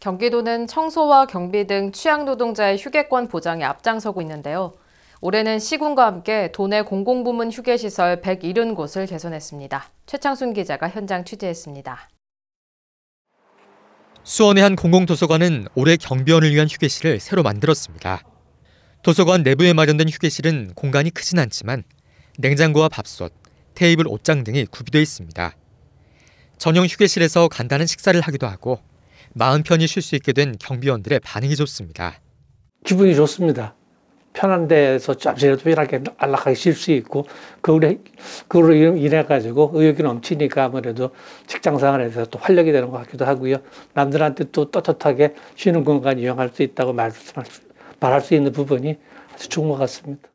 경기도는 청소와 경비 등 취약 노동자의 휴게권 보장에 앞장서고 있는데요. 올해는 시군과 함께 도내 공공부문 휴게시설 170곳을 0 개선했습니다. 최창순 기자가 현장 취재했습니다. 수원의 한 공공도서관은 올해 경비원을 위한 휴게실을 새로 만들었습니다. 도서관 내부에 마련된 휴게실은 공간이 크진 않지만 냉장고와 밥솥, 테이블 옷장 등이 구비되어 있습니다. 전용 휴게실에서 간단한 식사를 하기도 하고 마음 편히 쉴 수 있게 된 경비원들의 반응이 좋습니다. 기분이 좋습니다. 편한 데서 잠시라도 편하게 안락하게 쉴수 있고 그걸로, 그걸로 인해 가지고 의욕이 넘치니까 아무래도 직장 생활에서 또 활력이 되는 것 같기도 하고요. 남들한테 또 떳떳하게 쉬는 공간 이용할 수 있다고 말할 수, 말할 수 있는 부분이 아주 좋은 것 같습니다.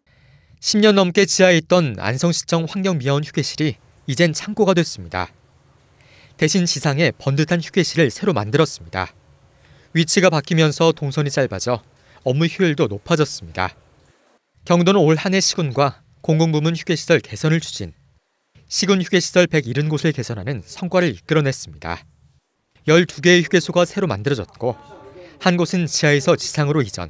10년 넘게 지하에 있던 안성시청 환경미화원 휴게실이 이젠 창고가 됐습니다. 대신 지상에 번듯한 휴게실을 새로 만들었습니다. 위치가 바뀌면서 동선이 짧아져 업무 효율도 높아졌습니다. 경도는 올한해 시군과 공공부문 휴게시설 개선을 추진, 시군 휴게시설 1 7곳을 개선하는 성과를 이끌어냈습니다. 12개의 휴게소가 새로 만들어졌고 한 곳은 지하에서 지상으로 이전,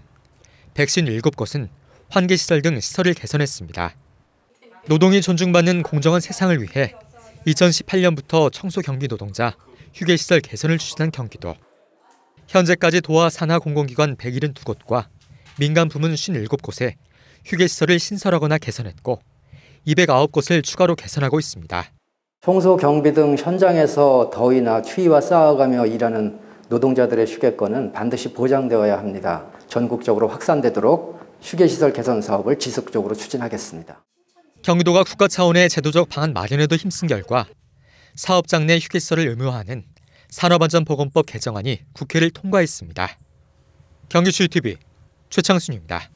157곳은 환기시설 등 시설을 개선했습니다. 노동이 존중받는 공정한 세상을 위해 2018년부터 청소경비 노동자 휴게시설 개선을 추진한 경기도. 현재까지 도와 산하 공공기관 172곳과 민간 부문 57곳에 휴게시설을 신설하거나 개선했고 209곳을 추가로 개선하고 있습니다. 청소 경비 등 현장에서 더위나 추위와 싸워가며 일하는 노동자들의 휴게권은 반드시 보장되어야 합니다. 전국적으로 확산되도록 휴게시설 개선 사업을 지속적으로 추진하겠습니다. 경기도가 국가 차원의 제도적 방안 마련에도 힘쓴 결과 사업장 내 휴게소를 의무화하는 산업안전보건법 개정안이 국회를 통과했습니다. 경기출 TV 최창순입니다.